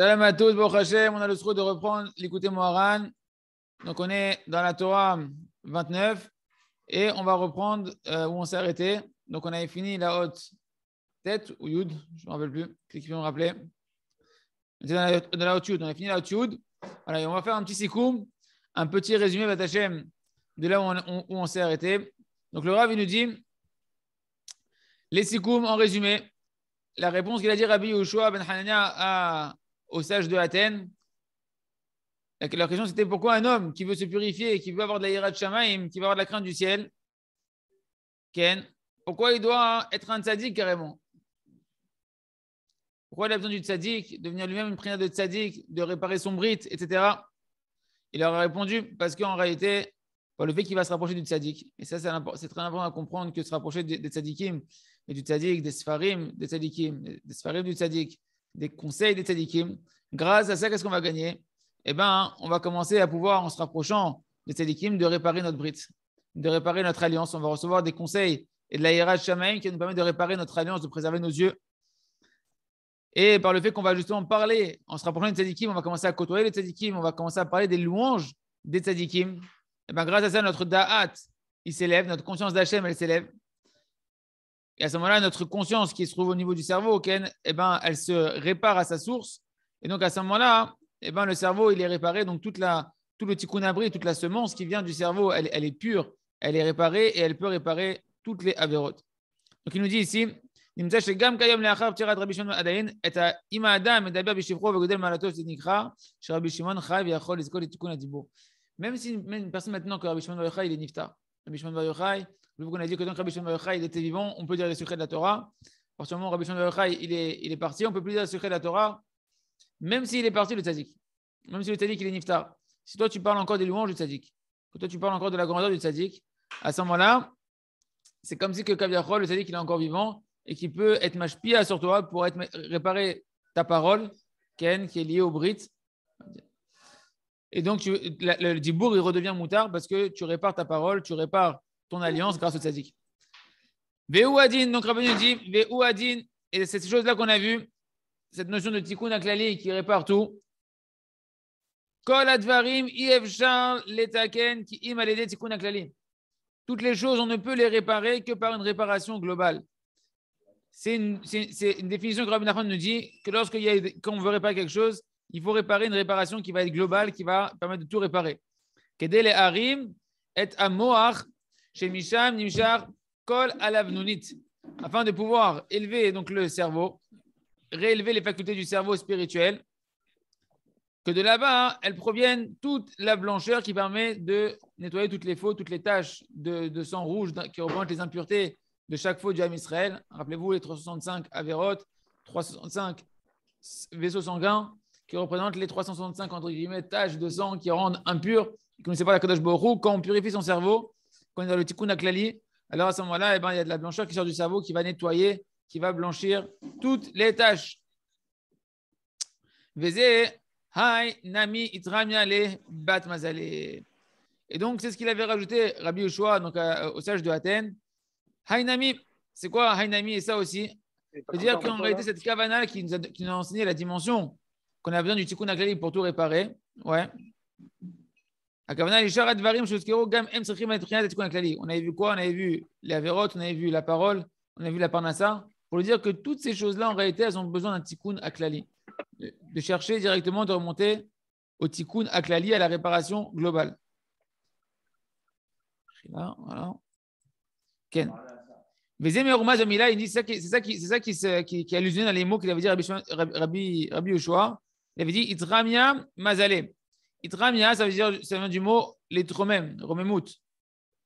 Salam à tous, bon Hashem. On a le droit de reprendre l'écouter Moharan. Donc, on est dans la Torah 29 et on va reprendre euh, où on s'est arrêté. Donc, on avait fini la haute tête ou yud, je ne me rappelle plus. Qui peut me rappeler on dans, dans la, haute yud. On a fini la haute yud. Voilà, et on va faire un petit sikoum, un petit résumé Batachem de là où on, s'est arrêté. Donc, le Rav, il nous dit les sikoum en résumé. La réponse qu'il a dit Rabbi Yoshua ben Hanania à aux sages de Athènes. Leur question, c'était pourquoi un homme qui veut se purifier, qui veut avoir de la de shamaïm, qui veut avoir de la crainte du ciel, Ken, pourquoi il doit être un tzaddik carrément Pourquoi il a besoin du tzaddik, devenir lui-même une prière de tzaddik, de réparer son brite, etc. Il leur a répondu parce qu'en réalité, le fait qu'il va se rapprocher du tzaddik, et ça, c'est très important à comprendre que se rapprocher des tzaddikim, et du tzaddik, des sfarim, des tzaddikim, des sfarim du tzaddik, des conseils des tzadikim. Grâce à ça, qu'est-ce qu'on va gagner Eh bien, on va commencer à pouvoir, en se rapprochant des tzadikim, de réparer notre brit de réparer notre alliance. On va recevoir des conseils et de la shamaim qui nous permet de réparer notre alliance, de préserver nos yeux. Et par le fait qu'on va justement parler, en se rapprochant des tzadikim, on va commencer à côtoyer les tzadikim, on va commencer à parler des louanges des tzadikim. Et eh bien, grâce à ça, notre da'at, il s'élève, notre conscience d'Hachem, elle s'élève. Et à ce moment-là, notre conscience qui se trouve au niveau du cerveau, okay, eh ben, elle se répare à sa source. Et donc, à ce moment-là, eh ben, le cerveau, il est réparé. Donc, toute la, tout le tikkun abri, toute la semence qui vient du cerveau, elle, est pure, elle est réparée et elle peut réparer toutes les avérotes. Donc, il nous dit ici, même si une personne maintenant que Rabbi Shimon Bar il est nifta, Rabbi Shimon Vu qu'on a dit que que Rabbi Shimon il était vivant, on peut dire les secrets de la Torah. À partir du moment où Rabbi Shimon Yochai, il est, il est parti, on peut plus dire les secrets de la Torah, même s'il est parti, le tzadik. Même si le tzadik, il est niftar. Si toi, tu parles encore des louanges du tzadik, que toi, tu parles encore de la grandeur du tzadik, à ce moment-là, c'est comme si que le tzadik, il est encore vivant et qui peut être machpia sur toi pour être, réparer ta parole, Ken, qui est liée au Brit. Et donc, le dibour, il redevient moutard parce que tu répares ta parole, tu répares ton alliance grâce au tzaddik. donc nous dit, et c'est chose là qu'on a vue, cette notion de tikkun aklali qui répare tout. Kol advarim ifshar letaken ki tikkun Toutes les choses, on ne peut les réparer que par une réparation globale. C'est une, définition que Rabbi Nachman nous dit que lorsqu'il y a, quand on veut réparer quelque chose, il faut réparer une réparation qui va être globale, qui va permettre de tout réparer. Kedel harim et amoach chez Misham, Nimchar, Kol nunit, afin de pouvoir élever donc le cerveau, réélever les facultés du cerveau spirituel, que de là-bas, hein, elles proviennent toute la blancheur qui permet de nettoyer toutes les fautes, toutes les taches de, sang rouge qui représentent les impuretés de chaque faute du Ham Israël. Rappelez-vous les 365 avérotes, 365 vaisseaux sanguins qui représentent les 365 entre guillemets taches de sang qui rendent impur. Comme c'est pas la Kodash Borou, quand on purifie son cerveau, dans le tikkun aklali, alors à ce moment-là, eh ben, il y a de la blancheur qui sort du cerveau, qui va nettoyer, qui va blanchir toutes les tâches. Nami Et donc, c'est ce qu'il avait rajouté, Rabbi Yeshua, donc au sage de Athènes. nami, c'est quoi nami et ça aussi C'est-à-dire qu'en réalité, cette cavana qui nous, a, enseigné la dimension qu'on a besoin du tikkun aklali pour tout réparer. Ouais. Oh, on avait vu quoi On avait vu les avérotes, on avait vu la parole, on avait vu la parnassa, pour lui dire que toutes ces choses-là, en réalité, elles ont besoin d'un tikkun aklali, de chercher directement de remonter au tikkun aklali, à la réparation globale. voilà. Ken. Mais il dit c'est ça qui, c'est ça qui, qui, qui allusionné dans les mots qu'il avait dit Rabbi, Rabbi, Il avait dit Itramia Mazale. Itramia, ça veut dire, ça vient du mot letromem romemout »,«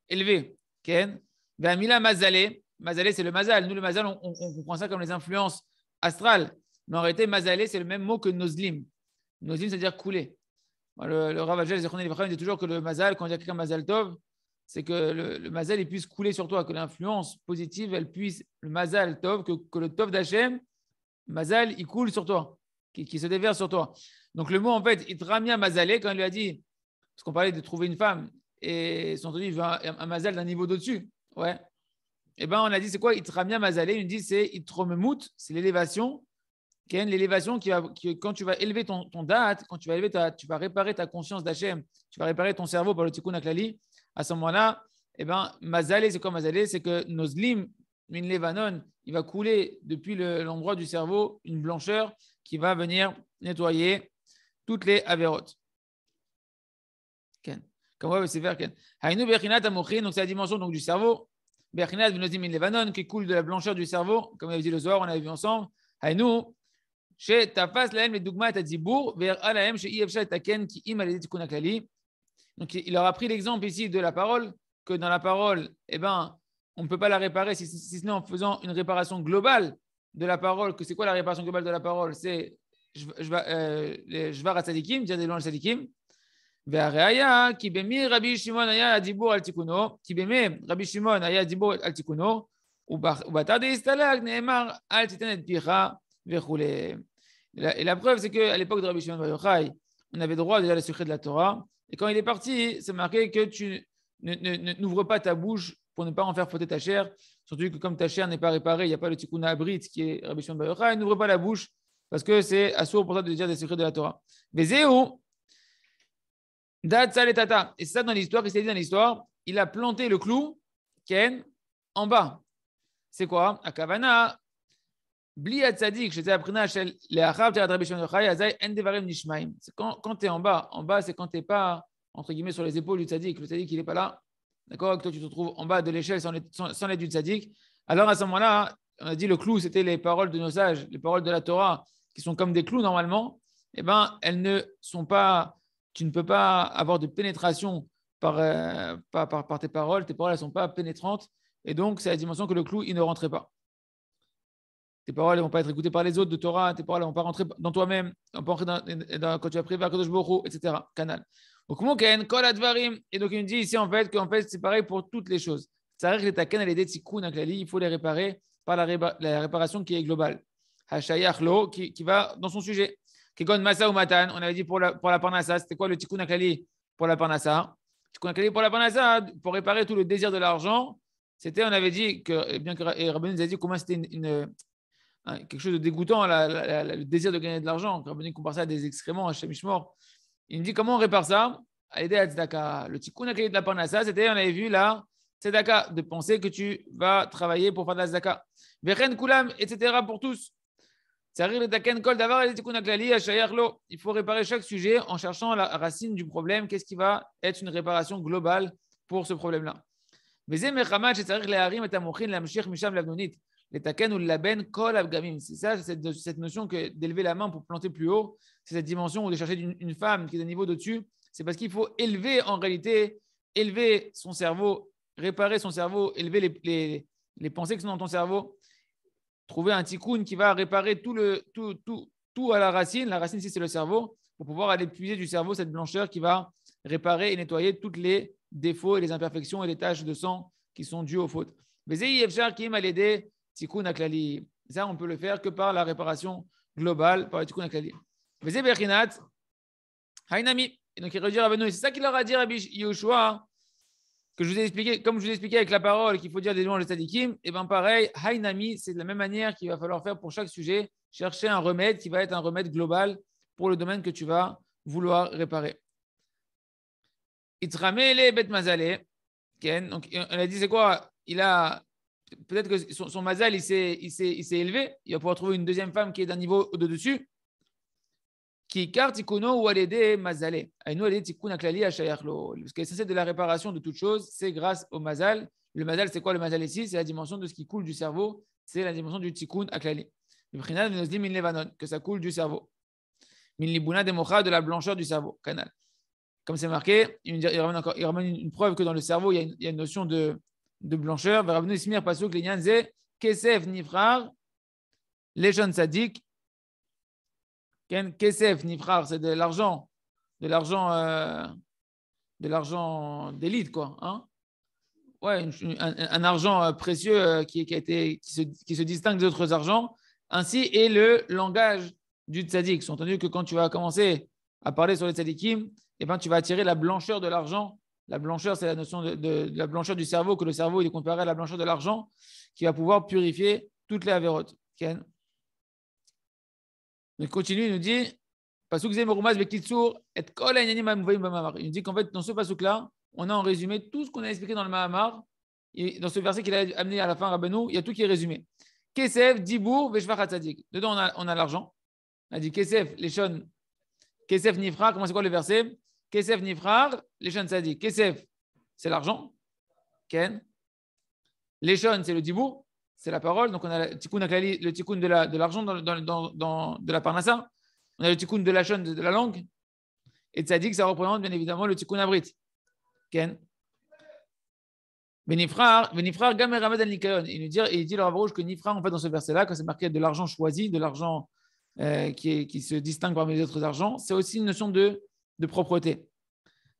élevé. Ken. Vamila mazalé. Mazalé, c'est le mazal. Nous, le mazal, on, comprend ça comme les influences astrales. Mais en réalité, mazalé, c'est le même mot que noslim. Noslim, c'est-à-dire couler. Le, le Rav Ajel, il dit toujours que le mazal, quand il y a quelqu'un mazal tov, c'est que le, mazal, il puisse couler sur toi, que l'influence positive, elle puisse, le mazal tov, que, que le tov d'Hachem, mazal, il coule sur toi qui, se déverse sur toi. Donc le mot en fait, itramia mazalé, quand il lui a dit, parce qu'on parlait de trouver une femme, et son dit, il un, mazal d'un niveau d'au-dessus. Ouais. Eh bien, on a dit, c'est quoi itramia mazalé Il dit, c'est itromemout », c'est l'élévation. l'élévation qui va, qui, quand tu vas élever ton, ton date, quand tu vas réparer ta conscience d'Hachem, tu vas réparer ton cerveau par le tikkun aklali, à ce moment-là, eh ben, mazalé, c'est quoi mazalé C'est que nos slim, une levanon, il va couler depuis l'endroit du cerveau une blancheur qui va venir nettoyer toutes les avérotes. Comme on voit, c'est vers Ken. donc c'est la dimension donc, du cerveau. Berkinat vinozimin levanon, qui coule de la blancheur du cerveau, comme avait dit le soir on avait vu ensemble. Haïnou, chez tafas laem et ta Zibour, vers alaem chez ta Ken, qui im alédit Donc il leur a pris l'exemple ici de la parole, que dans la parole, eh ben, on ne peut pas la réparer si, si, si ce n'est en faisant une réparation globale de la parole, que c'est quoi la réparation globale de la parole C'est je vais euh, Shvar Tzadikim, dire des louanges Tzadikim. והראיה, כי shimon aya שמעון היה הדיבור על תיקונו, Rabbi Shimon aya שמעון al tikuno, על תיקונו, ובתא neemar al אל תיתן את פיך et La preuve, c'est qu'à l'époque de Rabbi Shimon Bar Yochai, on avait droit déjà à la secret de la Torah. Et quand il est parti, c'est marqué que tu n'ouvres pas ta bouche pour ne pas en faire frotter ta chair. Surtout que comme ta chair n'est pas réparée, il n'y a pas le tikkun abrit qui est Rabbi Shimon Bar n'ouvre pas la bouche parce que c'est assourd pour toi de dire des secrets de la Torah. Mais Dad Saletata. et c'est ça dans l'histoire, qu'est-ce qu'il dit dans l'histoire Il a planté le clou, Ken, en bas. C'est quoi Akavana, c'est quand, quand tu es en bas. En bas, c'est quand tu n'es pas, entre guillemets, sur les épaules du tzadik. Le tzadik, il n'est pas là d'accord, que toi tu te trouves en bas de l'échelle sans l'aide d'une sadique alors à ce moment-là, on a dit le clou, c'était les paroles de nos sages, les paroles de la Torah, qui sont comme des clous normalement, eh ben, elles ne sont pas, tu ne peux pas avoir de pénétration par, euh, tes paroles, tes paroles ne sont pas pénétrantes, et donc c'est la dimension que le clou, il ne rentrait pas. Tes paroles ne vont pas être écoutées par les autres de Torah, tes paroles ne vont pas rentrer dans toi-même, quand tu as pris à Kadosh etc. Canal. Donc, Et donc, il nous dit ici, en fait, en fait, c'est pareil pour toutes les choses. que les taken, les il faut les réparer par la, réparation qui est globale. Hachayachlo qui, va dans son sujet. Kegon masa ou matan, on avait dit pour la, pour la parnassa, c'était quoi le tikkun akali pour la parnassa Tikkun pour la pour réparer tout le désir de l'argent, c'était, on avait dit que, eh bien que Rabbi nous a dit comment c'était une, hein, quelque chose de dégoûtant, la, le désir de gagner de l'argent. Rabbi compare ça à des excréments, à Shemishmor. Il me dit comment on répare ça Aider ah, ah, à Le tikkun de la à c'était, on avait vu là, c'est tzedaka, de penser que tu vas travailler pour faire de la tzedaka. kulam, etc. pour tous. Ah, il faut réparer chaque sujet en cherchant la racine du problème. Qu'est-ce qui va être une réparation globale pour ce problème-là les taken ou laben kol abgamim. C'est ça, cette, cette notion que d'élever la main pour planter plus haut, c'est cette dimension où de chercher une, femme qui est à niveau d'au-dessus. C'est parce qu'il faut élever en réalité, élever son cerveau, réparer son cerveau, élever les, les, les pensées qui sont dans ton cerveau, trouver un tikkun qui va réparer tout, le, tout, tout, tout à la racine. La racine, ici, c'est le cerveau, pour pouvoir aller puiser du cerveau cette blancheur qui va réparer et nettoyer toutes les défauts et les imperfections et les taches de sang qui sont dues aux fautes. Mais qui m'a aidé ça, on peut le faire que par la réparation globale, par Mais c'est donc, il C'est ça qu'il leur a dit à Yoshua, que je vous ai expliqué, comme je vous ai expliqué avec la parole, qu'il faut dire des louanges de Sadikim, et bien pareil, Hainami, c'est de la même manière qu'il va falloir faire pour chaque sujet, chercher un remède qui va être un remède global pour le domaine que tu vas vouloir réparer. Itramele bet Donc, on a dit, c'est quoi Il a peut-être que son, mazal, il s'est, élevé. Il va pouvoir trouver une deuxième femme qui est d'un niveau au-dessus. Qui carte ikono ou tikun aklali Parce que ça, c'est de la réparation de toute chose. C'est grâce au mazal. Le mazal, c'est quoi le mazal ici C'est la dimension de ce qui coule du cerveau. C'est la dimension du tikkun aklali. Que ça coule du cerveau. Min libuna de la blancheur du cerveau. Canal. Comme c'est marqué, il ramène, encore, une preuve que dans le cerveau, il y a une notion de, de blancheur. Verabnu Ismir Pasuk Linyanze Kesef Nifrar Lechon Sadik. Kesef Nifrar, c'est de l'argent, de l'argent, euh, de l'argent d'élite, quoi. Hein ouais, un, un, argent euh, précieux euh, qui, qui a été, qui se, qui, se, distingue des autres argents. Ainsi est le langage du tzaddik. Sont entendu que quand tu vas commencer à parler sur les tzaddikim, eh ben, tu vas attirer la blancheur de l'argent la blancheur, c'est la notion de, la blancheur du cerveau, que le cerveau il est comparé à la blancheur de l'argent, qui va pouvoir purifier toutes les avérotes. Il continue, il nous dit Il nous dit qu'en fait, dans ce pasouk-là, on a en résumé tout ce qu'on a expliqué dans le Mahamar, dans ce verset qu'il a amené à la fin, Rabbanou, il y a tout qui est résumé. Dedans, on a, l'argent. Il a dit Kesef, Leshon, Kesef, Nifra, comment c'est quoi le verset Kesef Nifrar, les jeunes ça dit Kesef, c'est l'argent. Ken. Les c'est le dibou, c'est la parole. Donc on a le tikkun, le tikkun de l'argent de dans, de la parnassa. On a le tikkun de la chaîne de, la langue. Et que ça représente bien évidemment le tikkun abrit. Ken. Benifrar, Benifrar, Gamer al Nikayon. Il, nous dit, il dit le Rav Rouge que Nifrar, en fait, dans ce verset-là, quand c'est marqué de l'argent choisi, de l'argent euh, qui, qui, se distingue parmi les autres argents, c'est aussi une notion de de propreté.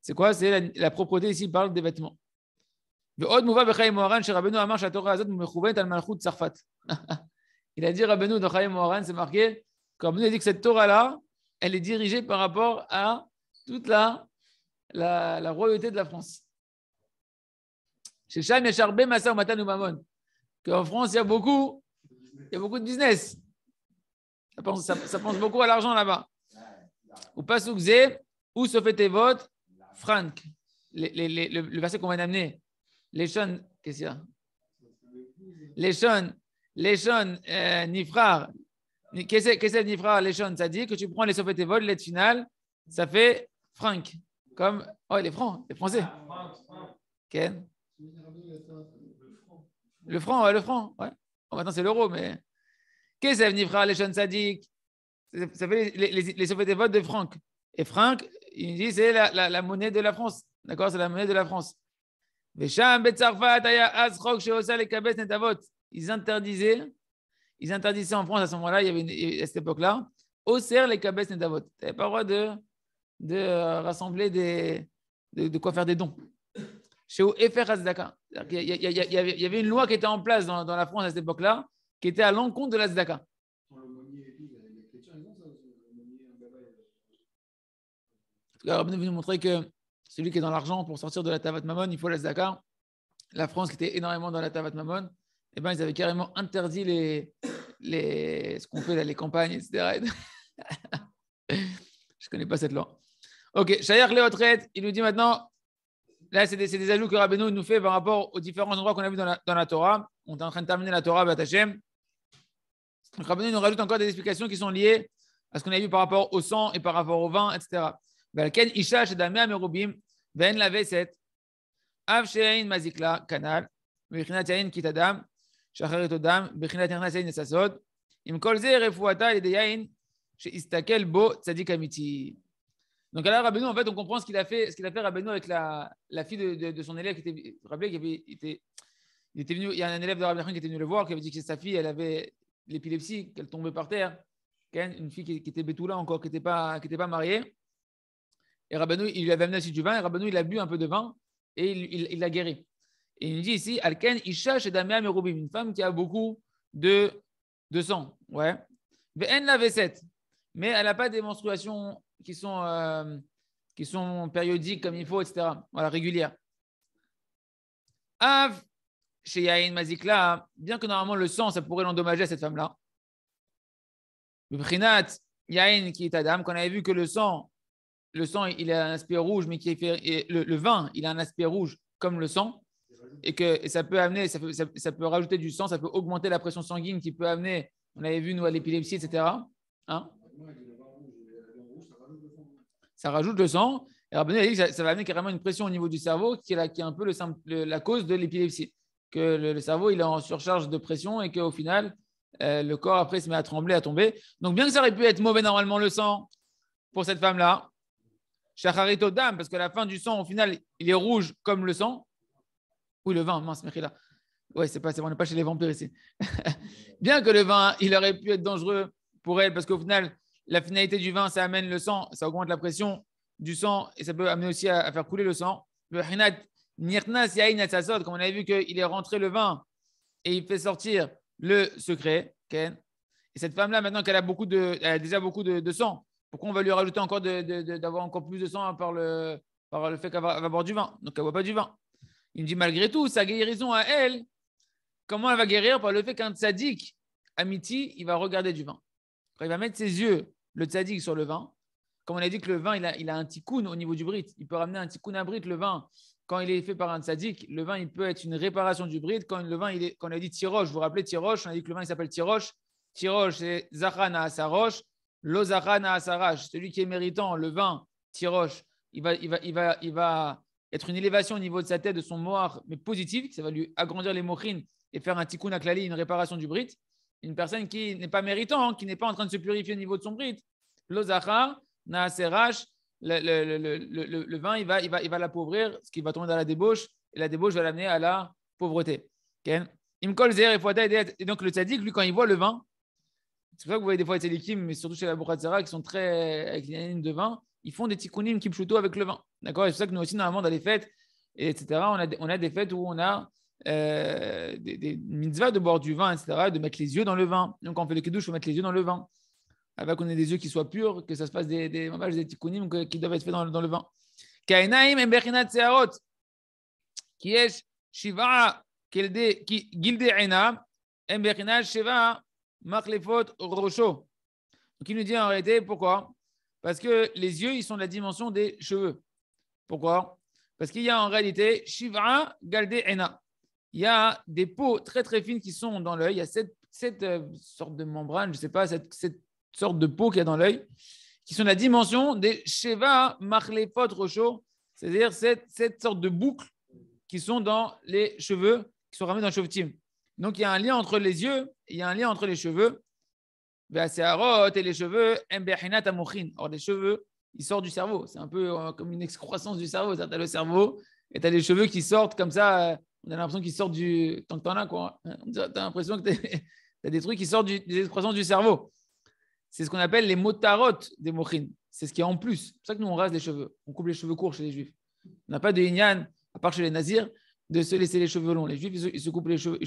C'est quoi C'est la, propreté ici, il parle des vêtements. il a dit Rabbeinu dans c'est marqué, comme nous a dit que cette Torah-là, elle est dirigée par rapport à toute la, la, royauté de la France. Chez ben Matan ou Mamon. Qu'en France, il y a beaucoup, il y a beaucoup de business. Ça pense, pense beaucoup à l'argent là-bas. Ou pas zé où se fait tes votes Franck, le, le, verset qu'on vient d'amener. Les jeunes, qu'est-ce qu'il y a Les jeunes, les jeunes, euh, Nifrar. Qu'est-ce que c'est Nifrar Les jeunes, ça dit que tu prends les et tes votes, l'aide finale, ça fait Franck. Comme, oh, il est franc, est français. Ken Le franc, ouais, le franc, ouais. maintenant, c'est l'euro, mais. Qu'est-ce que c'est Nifrar Les jeunes dit... Ça fait les, les, les tes votes de Franck. Et Franck, il dit c'est la, monnaie de la France. D'accord C'est la monnaie de la France. Ils interdisaient, en France à ce moment-là, il y avait à cette époque-là, serre les kabes netavot. Tu n'avais pas le droit de, de euh, rassembler des, de, quoi faire des dons. Il y avait une loi qui était en place dans, dans la France à cette époque-là, qui était à l'encontre de l'Azdaka. La Rabbeinu nous montrer que celui qui est dans l'argent pour sortir de la Tavat Mammon, il faut la Zaka. La France, qui était énormément dans la Tavat Mamon, eh ben, ils avaient carrément interdit ce qu'on fait dans les campagnes, etc. Je ne connais pas cette loi. Ok, Shayar Léotret, il nous dit maintenant, là, c'est des, ajouts que Rabbeinu nous fait par rapport aux différents endroits qu'on a vus dans la, Torah. On est en train de terminer la Torah, Batachem. Le nous rajoute encore des explications qui sont liées à ce qu'on a vu par rapport au sang et par rapport au vin, etc. Valken Isha Shedamea Merubim Ven la Veset Av Shein Mazikla Kanal Bechinat Yain Kitadam Shacharit Odam Bechinat Yernas Yain Nesasod Im Kolze Refuata Yede Yain Sheistakel Bo Tzadik Amiti donc là, Rabbeinu, en fait, on comprend ce qu'il a fait, ce qu'il a fait Rabbeinu avec la, la fille de, de, de, son élève qui était, rappelez qu'il avait était, il était venu, il y a un élève de Rabbeinu qui était venu le voir, qui avait dit que sa fille, elle avait l'épilepsie, qu'elle tombait par terre, une fille qui, qui était bétoula encore, qui n'était pas, qui était pas mariée. Et Rabbanou, il lui avait amené aussi du vin, et Rabbanou, il a bu un peu de vin, et il l'a guéri. Et il nous dit ici, Alken, Isha, Shedamea, Merubim, une femme qui a beaucoup de, sang. Ouais. elle la V7, mais elle n'a pas des menstruations qui sont, euh, qui sont périodiques comme il faut, etc. Voilà, régulières. Av, chez Yain Mazikla, bien que normalement le sang, ça pourrait l'endommager à cette femme-là. Le Yain qui est Adam, qu'on avait vu que le sang, le sang, il a un aspect rouge, mais qui est fait, le, vin, il a un aspect rouge comme le sang, et que ça peut amener, ça peut, rajouter du sang, ça peut augmenter la pression sanguine qui peut amener, on avait vu, nous, à l'épilepsie, etc. Hein. ça rajoute le sang. Et Rabbeinu ça, va amener carrément une pression au niveau du cerveau qui est, qui est un peu la cause de l'épilepsie. Que le, cerveau, il est en surcharge de pression et qu'au final, euh, le corps après se met à trembler, à tomber. Donc, bien que ça aurait pu être mauvais normalement le sang pour cette femme-là, Shacharit parce que la fin du sang, au final, il est rouge comme le sang. Oui, le vin, mince, Mechila. Ouais, c'est pas, on n'est pas chez les vampires ici. Bien que le vin, il aurait pu être dangereux pour elle, parce qu'au final, la finalité du vin, ça amène le sang, ça augmente la pression du sang, et ça peut amener aussi à, faire couler le sang. Le Hinat, comme on avait vu qu'il est rentré le vin, et il fait sortir le secret, Et cette femme-là, maintenant qu'elle a, beaucoup de, elle déjà beaucoup de sang, pourquoi on va lui rajouter encore d'avoir encore plus de sang par le, le fait qu'elle va, boire du vin Donc elle ne boit pas du vin. Il me dit malgré tout, sa guérison à elle, comment elle va guérir Par le fait qu'un tzaddik, amiti, il va regarder du vin. il va mettre ses yeux, le tzaddik, sur le vin, comme on a dit que le vin, il a, un tikkun au niveau du brit. Il peut ramener un tikkun à brit. Le vin, quand il est fait par un tzaddik, le vin, il peut être une réparation du brit. Quand le vin, on a dit tiroche, vous vous rappelez tiroche, on a dit que le vin, il s'appelle tiroche. Tiroche, c'est Zahana à sa roche. Lozarana Asarach, celui qui est méritant, le vin, Tiroche, il va, il, va, va, va être une élévation au niveau de sa tête, de son moir, mais positive, ça va lui agrandir les mochines et faire un tikkun aklali, une réparation du brit. Une personne qui n'est pas méritant, hein, qui n'est pas en train de se purifier au niveau de son brit. na Naaserach, le, le, le, le, vin, il va, il va, l'appauvrir, ce qui va tomber dans la débauche, et la débauche va l'amener à la pauvreté. Et donc le tzaddik, lui, quand il voit le vin, c'est pour ça que vous voyez des fois les Kim, mais surtout chez la Bouchatzara, qui sont très avec les de vin, ils font des tikkunim kimchuto avec le vin. D'accord c'est pour ça que nous aussi, normalement, dans les fêtes, etc., on a des, on a des fêtes où on a euh, des, des mitzvahs de boire du vin, etc., de mettre les yeux dans le vin. Donc, quand on fait le kiddush, il faut mettre les yeux dans le vin. Avec qu'on ait des yeux qui soient purs, que ça se fasse des, des, des tikkunim qui doivent être faits dans, dans le vin. Kainaim qui est Machlefot Rocho. Donc il nous dit en réalité pourquoi Parce que les yeux, ils sont de la dimension des cheveux. Pourquoi Parce qu'il y a en réalité shiva Galde Il y a des peaux très très fines qui sont dans l'œil. Il y a cette, euh, cette sorte de membrane, je ne sais pas, cette, cette sorte de peau qu'il y a dans l'œil, qui sont de la dimension des Sheva Machlefot Rocho, c'est-à-dire cette, cette sorte de boucle qui sont dans les cheveux, qui sont ramenés dans le tim donc il y a un lien entre les yeux, il y a un lien entre les cheveux. Et les cheveux, or les cheveux, ils sortent du cerveau. C'est un peu euh, comme une excroissance du cerveau. Tu as le cerveau et tu as les cheveux qui sortent comme ça. Euh, on a l'impression qu'ils sortent du. Tant que tu en as, quoi. Hein, tu as l'impression que tu as des trucs qui sortent du... des excroissances du cerveau. C'est ce qu'on appelle les motarot » des mochines. C'est ce qui est en plus. C'est pour ça que nous, on rase les cheveux. On coupe les cheveux courts chez les juifs. On n'a pas de yinyan, à part chez les nazirs de se laisser les cheveux longs. Les juifs, ils se, coupent les cheveux, courts. Les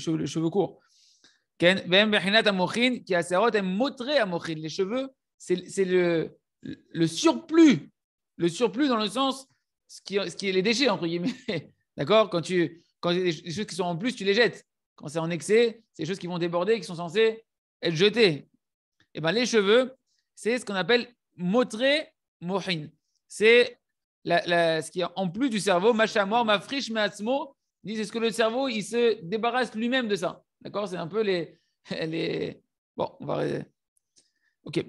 cheveux, c'est le, le surplus, le surplus dans le sens, ce qui, est les déchets, entre guillemets. D'accord Quand tu quand il y a des choses qui sont en plus, tu les jettes. Quand c'est en excès, c'est des choses qui vont déborder, qui sont censées être jetées. Et eh ben les cheveux, c'est ce qu'on appelle motrer mohin. C'est la, ce qui est en plus du cerveau, machamor, mafrish, asmo ils disent est-ce que le cerveau, il se débarrasse lui-même de ça D'accord C'est un peu les, les. Bon, on va. Ok.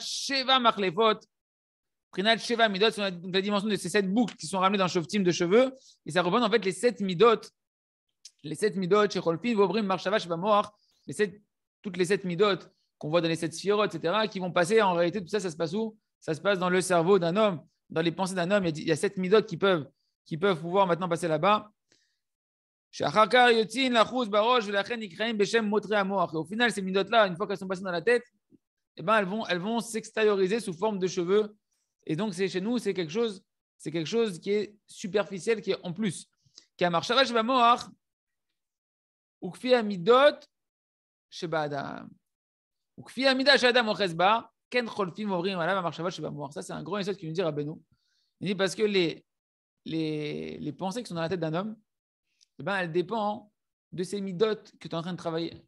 Sheva Machlefot. Prinat Sheva Midot, la dimension de ces sept boucles qui sont ramenées dans Shoftim de cheveux. Et ça représente en fait les sept Midot. Les sept Midot, Shecholfin, Vobrim, Marshava, Sheva toutes les sept Midot qu'on voit dans les sept sphirotes, etc., qui vont passer. En réalité, tout ça, ça se passe où Ça se passe dans le cerveau d'un homme, dans les pensées d'un homme. Il y a sept Midot qui peuvent qui peuvent pouvoir maintenant passer là-bas. Au final, ces midotes-là, une fois qu'elles sont passées dans la tête, eh ben, elles vont elles vont s'extérioriser sous forme de cheveux. Et donc, c'est chez nous, c'est quelque chose c'est quelque chose qui est superficiel, qui est en plus. Ça, c'est un grand essai qui nous dit Beno Il dit parce que les, les, pensées qui sont dans la tête d'un homme, eh ben, elles dépendent de ces midotes que tu es en train de travailler.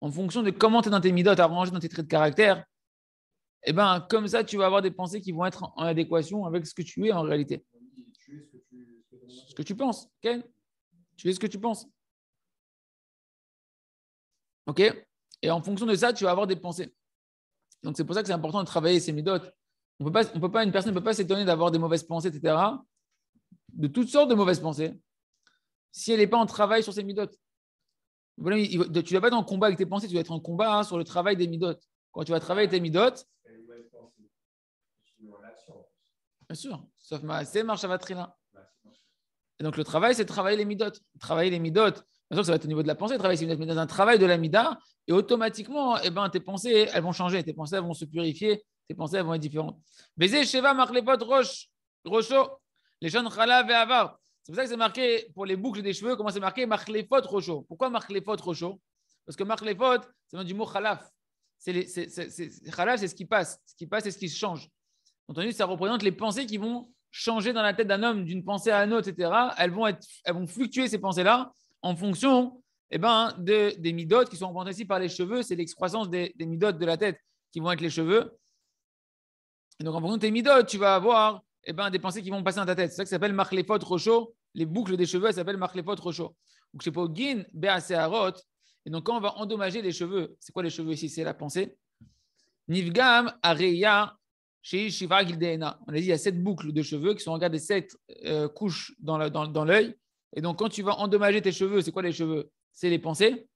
En fonction de comment tu es dans tes midotes, arrangé dans tes traits de caractère, eh ben, comme ça, tu vas avoir des pensées qui vont être en, adéquation avec ce que tu es en réalité. ce, que tu, penses, Tu es ce que tu penses. OK Et en fonction de ça, tu vas avoir des pensées. Donc, c'est pour ça que c'est important de travailler ces midotes. peut on peut pas, une personne ne peut pas s'étonner d'avoir des mauvaises pensées, etc de toutes sortes de mauvaises pensées si elle n'est pas en travail sur ses midotes. tu ne vas pas être en combat avec tes pensées, tu vas être en combat hein, sur le travail des midotes. Quand tu vas travailler tes midotes. Bien sûr, sauf ma c'est marche à bah, Et donc le travail, c'est travailler les midotes. Travailler les midotes, bien sûr, ça va être au niveau de la pensée, travailler mais dans un travail de la l'amida, et automatiquement, eh ben, tes pensées, elles vont changer, tes pensées vont se purifier, tes pensées, elles vont être différentes. Baiser, Sheva, marque les potes, Roche, Rocho. Les jeunes et Avar. C'est pour ça que c'est marqué pour les boucles des cheveux, comment c'est marqué Machlefot Rocho. Pourquoi machlefot Rocho Parce que machlefot, c'est du mot Chalaf. Chalaf, c'est ce qui passe. Ce qui passe, c'est ce qui se change. Entendu, ça représente les pensées qui vont changer dans la tête d'un homme, d'une pensée à une autre, etc. Elles vont, être, elles vont fluctuer ces pensées-là en fonction eh ben, de, des midotes qui sont représentées ici par les cheveux. C'est l'excroissance des, midotes de la tête qui vont être les cheveux. donc en fonction de tes midotes, tu vas avoir eh ben, des pensées qui vont passer dans ta tête. C'est ça qui s'appelle Marlefot Rocho. Les boucles des cheveux, elles s'appellent Rocho. Donc, je sais pas, Gin, Et donc, quand on va endommager les cheveux, c'est quoi les cheveux ici C'est la pensée. Nivgam, Areya, chez Shiva On a dit, il y a sept boucles de cheveux qui sont en des sept euh, couches dans l'œil. et donc, quand tu vas endommager tes cheveux, c'est quoi les cheveux C'est les pensées.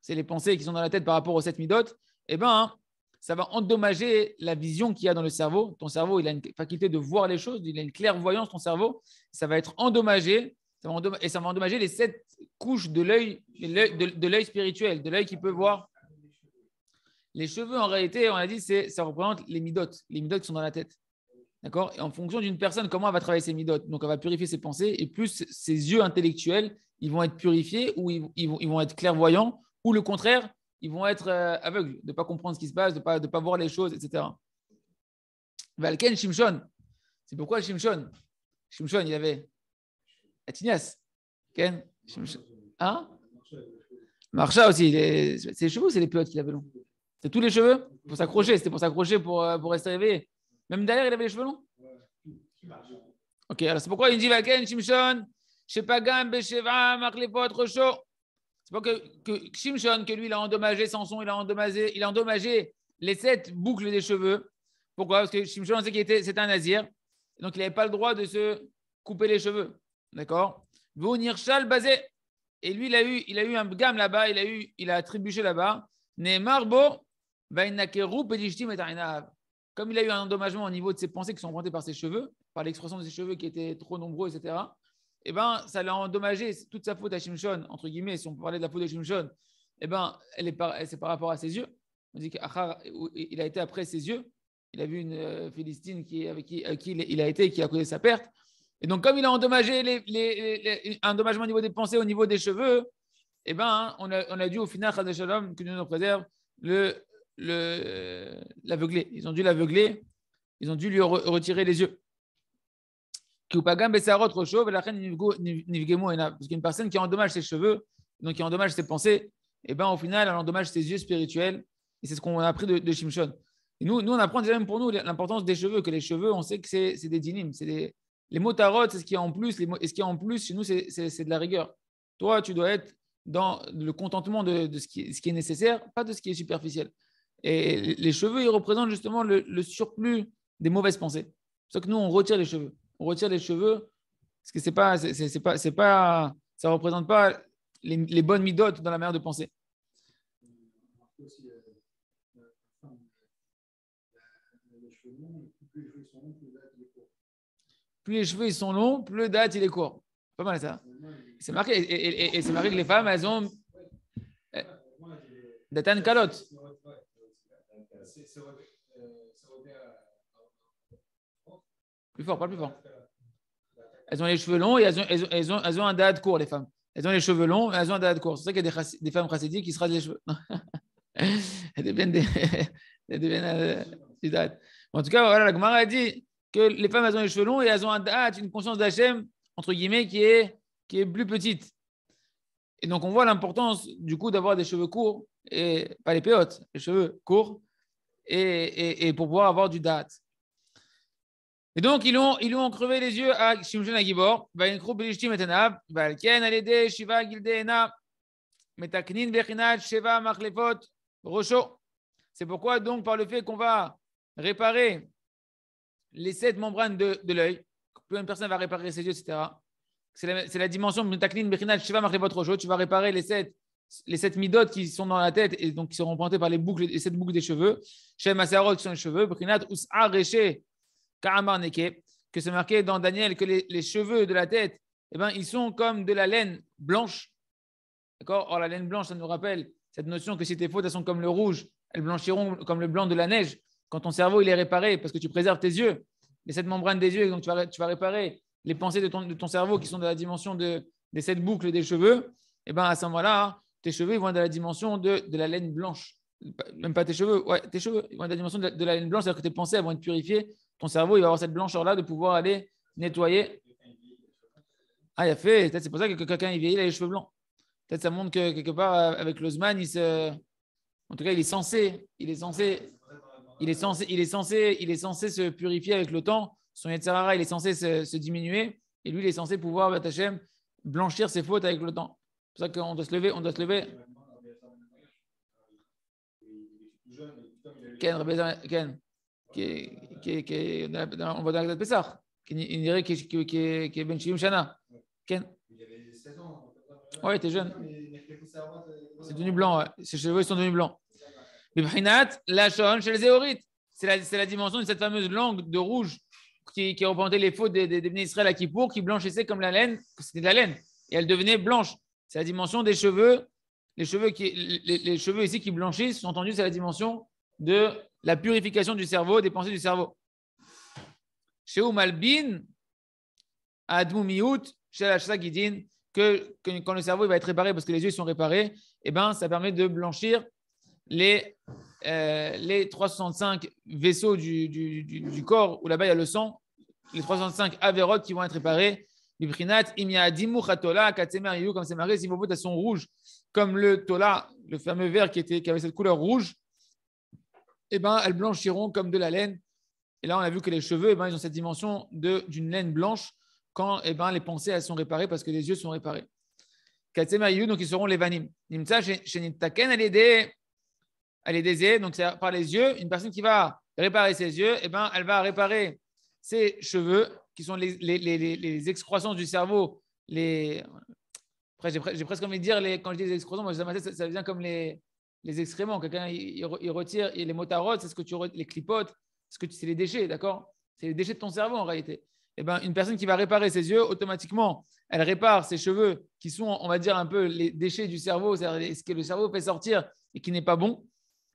C'est les pensées qui sont dans la tête par rapport aux sept midotes. et eh ben ça va endommager la vision qu'il y a dans le cerveau. Ton cerveau, il a une faculté de voir les choses, il a une clairvoyance, ton cerveau. Ça va être endommagé et ça va endommager les sept couches de l'œil spirituel, de l'œil qui peut voir. Les cheveux, en réalité, on a dit, ça représente les midotes, les midotes sont dans la tête. D'accord Et en fonction d'une personne, comment elle va travailler ses midotes Donc, elle va purifier ses pensées et plus ses yeux intellectuels, ils vont être purifiés ou ils vont être clairvoyants ou le contraire, ils vont être euh, aveugles, de ne pas comprendre ce qui se passe, de ne pas, de pas voir les choses, etc. Valken Shimshon, c'est pourquoi Shimshon Shimshon, il avait Atinias. Ken Hein Marcha aussi, c'est les cheveux c'est les pilotes qu'il avait longs C'est tous les cheveux Pour s'accrocher, c'était pour s'accrocher, pour, euh, pour rester réveillé. Même derrière, il avait les cheveux longs Ok, alors c'est pourquoi il dit Valken Shimshon, les Besheva, trop Rochot. C'est que, Shimshon, que lui, il a endommagé Samson, il a endommagé, il a endommagé les sept boucles des cheveux. Pourquoi Parce que Shimshon, c'est qu'il était, c'était un nazir. Donc, il n'avait pas le droit de se couper les cheveux. D'accord Shal basé. Et lui, il a eu, il a eu un gamme là-bas, il a eu, il a trébuché là-bas. Marbo, comme il a eu un endommagement au niveau de ses pensées qui sont rentrées par ses cheveux, par l'expression de ses cheveux qui étaient trop nombreux, etc eh ben, ça l'a endommagé. Toute sa faute à Shimshon, entre guillemets, si on peut parler de la faute de Shimshon, eh ben, elle est c'est par rapport à ses yeux. On dit il a été après ses yeux. Il a vu une euh, Philistine qui, avec qui, il a été et qui a causé sa perte. Et donc, comme il a endommagé les, les, un au niveau des pensées, au niveau des cheveux, eh ben, on, a, dû au final, que Dieu nous préserve, le, le, euh, l'aveugler. ils ont dû l'aveugler, ils ont dû lui retirer les yeux la reine Parce qu'une personne qui endommage ses cheveux, donc qui endommage ses pensées, et ben, au final, elle endommage ses yeux spirituels. Et c'est ce qu'on a appris de, de Shimshon. Et nous, nous, on apprend déjà même pour nous l'importance des cheveux, que les cheveux, on sait que c'est, c'est des dynimes. C'est des, les mots tarot, c'est ce qu'il y a en plus. Les et ce qu'il y a en plus, chez nous, c'est, c'est, de la rigueur. Toi, tu dois être dans le contentement de, de ce, qui, ce, qui, est nécessaire, pas de ce qui est superficiel. Et les cheveux, ils représentent justement le, le surplus des mauvaises pensées. Sauf que nous, on retire les cheveux on retire les cheveux parce que c'est pas, c'est, pas, c'est pas, ça représente pas les, bonnes midotes dans la manière de penser. Plus les cheveux sont longs, plus le date il est court. Pas mal ça. C'est marqué. Et, c'est marqué que les femmes elles ont calotte. Eh, plus fort, pas plus fort elles ont les cheveux longs et elles ont, elles elles ont, elles ont un date court, les femmes. Elles ont les cheveux longs et elles ont un date court. C'est ça qu'il y a des, femmes chassidiques qui se rasent les cheveux. elles deviennent des, elles euh, des En tout cas, voilà, la Gemara a dit que les femmes, elles ont les cheveux longs et elles ont un date une conscience d'Hachem, entre guillemets, qui est, qui est plus petite. Et donc, on voit l'importance, du coup, d'avoir des cheveux courts, et pas les péotes, les cheveux courts, et, et, et pour pouvoir avoir du date. Et donc, ils ont, ils ont crevé les yeux à Shimshon Agibor. Bah, c'est pourquoi, donc, par le fait qu'on va réparer les sept membranes de, de l'œil, plus une personne va réparer ses yeux, etc. C'est la, la, dimension Metaknin, Shiva, Tu vas réparer les sept, les sept midotes qui sont dans la tête et donc qui sont représentées par les boucles, les sept boucles des cheveux. Shem, Aserot, qui sont les cheveux. Bechinat, Us'ar, que c'est marqué dans Daniel que les, cheveux de la tête, eh ben, ils sont comme de la laine blanche. D'accord Or, la laine blanche, ça nous rappelle cette notion que si tes fautes, elles sont comme le rouge, elles blanchiront comme le blanc de la neige. Quand ton cerveau, il est réparé, parce que tu préserves tes yeux, mais cette membrane des yeux, donc tu vas, réparer les pensées de ton, cerveau qui sont de la dimension de, des sept boucles des cheveux, et eh ben à ce moment-là, tes cheveux vont être de la dimension de, la laine blanche. Même pas tes cheveux, ouais, tes cheveux vont être de la dimension de, la, laine blanche, c'est-à-dire que tes pensées vont être purifiées cerveau, il va avoir cette blancheur-là de pouvoir aller nettoyer. Ah, il a fait. Peut-être c'est pour ça que quelqu'un il vieillit, il a les cheveux blancs. Peut-être ça montre que quelque part, euh, avec l'Osman, il se. En tout cas, il est censé. Il est censé. Il est censé, il est censé, il est censé se purifier avec le temps. Son Yetzirara, il est censé se, diminuer. Et lui, il est censé pouvoir, Batachem, blanchir ses fautes avec le temps. C'est pour ça qu'on doit se lever, on doit se lever. Ken, Ken, qui, qui, on va dans la Pessah, qui dirait qui, qui, qui, qui est Ben Shivim Shana. Ken Il avait 16 ans. Ouais, il était jeune. Euh, c'est devenu blanc, ouais. ses cheveux sont devenus blancs. la Lachon, chez les Éorites. C'est la, la dimension de cette fameuse langue de rouge qui, qui représentait les fautes des, des, des Israël à Kippour, qui blanchissait comme la laine, c'était de la laine, et elle devenait blanche. C'est la dimension des cheveux. Les cheveux, qui, les, les cheveux ici qui blanchissent, sont entendus, c'est la dimension de la purification du cerveau, des pensées du cerveau. Chez Oumalbin Admou Miout, chez que, quand le cerveau va être réparé parce que les yeux sont réparés, et eh ben, ça permet de blanchir les, euh, les 365 vaisseaux du, du, du, corps où là-bas il y a le sang, les 365 avérotes qui vont être réparés. Bibrinat, imiadimu comme c'est marqué, si vos potes sont rouges, comme le tola, le fameux verre qui, était, qui avait cette couleur rouge, eh ben, elles blanchiront comme de la laine. Et là, on a vu que les cheveux, eh ben, ils ont cette dimension d'une laine blanche quand eh ben, les pensées elles sont réparées parce que les yeux sont réparés. Katsemayu, donc ils seront les vanim. Nimsa, shenitaken, elle est Elle est des donc c'est par les yeux. Une personne qui va réparer ses yeux, eh ben, elle va réparer ses cheveux, qui sont les, les, les, excroissances du cerveau. Les... j'ai presque envie de dire, les... quand je dis les excroissances, moi, ça, ça vient comme les, les excréments. Quelqu'un, il, retire les motarotes, c'est ce que tu les clipotes, ce que c'est les déchets, d'accord C'est les déchets de ton cerveau en réalité. Eh ben, une personne qui va réparer ses yeux, automatiquement, elle répare ses cheveux qui sont, on va dire, un peu les déchets du cerveau, c'est-à-dire ce que le cerveau fait sortir et qui n'est pas bon.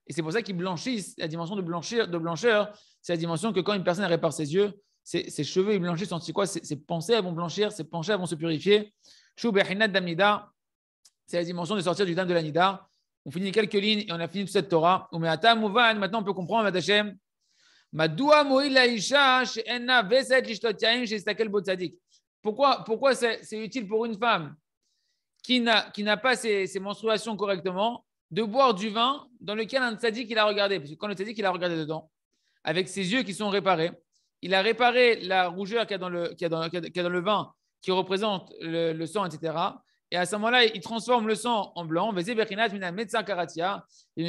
Et c'est pour ça qu'ils blanchissent. La dimension de, blanchir, de blancheur, c'est la dimension que quand une personne répare ses yeux, ses, cheveux ils blanchissent. c'est quoi ses, pensées vont blanchir, ses pensées vont se purifier. C'est la dimension de sortir du dame de la on finit quelques lignes et on a fini toute cette Torah. Maintenant, on peut comprendre, Pourquoi, pourquoi c'est utile pour une femme qui n'a pas ses, menstruations correctement de boire du vin dans lequel un tzadik il a regardé Parce que quand le tzadik il a regardé dedans, avec ses yeux qui sont réparés, il a réparé la rougeur qu'il y, a dans le vin qui représente le sang, etc. Et à ce moment-là, il transforme le sang en blanc. Il nous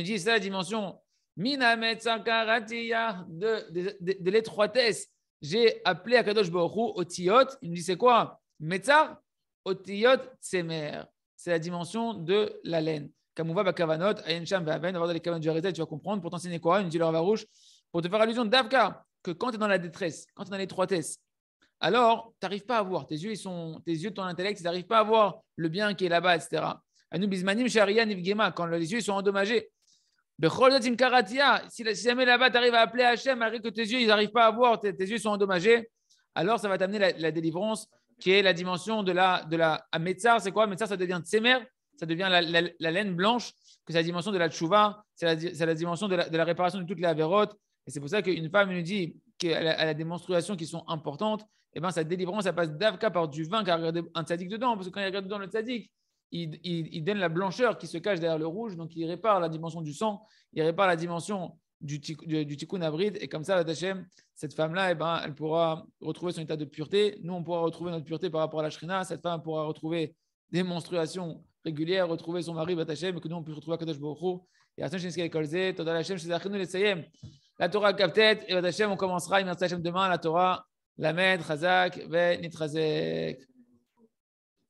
dit, c'est la dimension de, de, de, de l'étroitesse. J'ai appelé à Kadosh Borou Otiot. Il me dit, c'est quoi Metzar Otiot Tsemer. C'est la dimension de la laine. Kamouva Bakavanot, Ayensham Baven, avoir les cabanes du tu vas comprendre. Pourtant c'est quoi Il nous dit, leur rouge, pour te faire allusion d'Avka, que quand tu es dans la détresse, quand tu es dans l'étroitesse, alors tu n'arrives pas à voir. Tes yeux, ils sont, tes yeux, ton intellect, ils n'arrivent pas à voir le bien qui est là-bas, etc. Anubismanim, Sharia, Nivgema, quand les yeux sont endommagés. Si jamais là-bas, tu arrives à appeler Hachem, malgré que tes yeux, ils n'arrivent pas à voir, tes, yeux sont endommagés, alors ça va t'amener la, la, délivrance, qui est la dimension de la. De la c'est quoi Metzar, ça devient Tsemer, ça devient la, laine blanche, que c'est la dimension de la Tchouva, c'est la, dimension de, la, réparation de toutes les vérote. Et c'est pour ça qu'une femme nous dit qu'elle a des menstruations qui sont importantes eh ben, sa délivrance, ça passe d'Avka par du vin qui a regardé un tzaddik dedans. Parce que quand il regarde dedans le tzaddik, il, donne la blancheur qui se cache derrière le rouge. Donc, il répare la dimension du sang, il répare la dimension du, du, tikkun abrid. Et comme ça, la Tachem, cette femme-là, eh ben, elle pourra retrouver son état de pureté. Nous, on pourra retrouver notre pureté par rapport à la shrina. Cette femme pourra retrouver des menstruations régulières, retrouver son mari, Batachem, et que nous, on puisse retrouver à Kadosh Baruch Et à Todal Hashem, La Torah tête, et la Tachem on commencera, il demain, la Torah. למד חזק ונתחזק.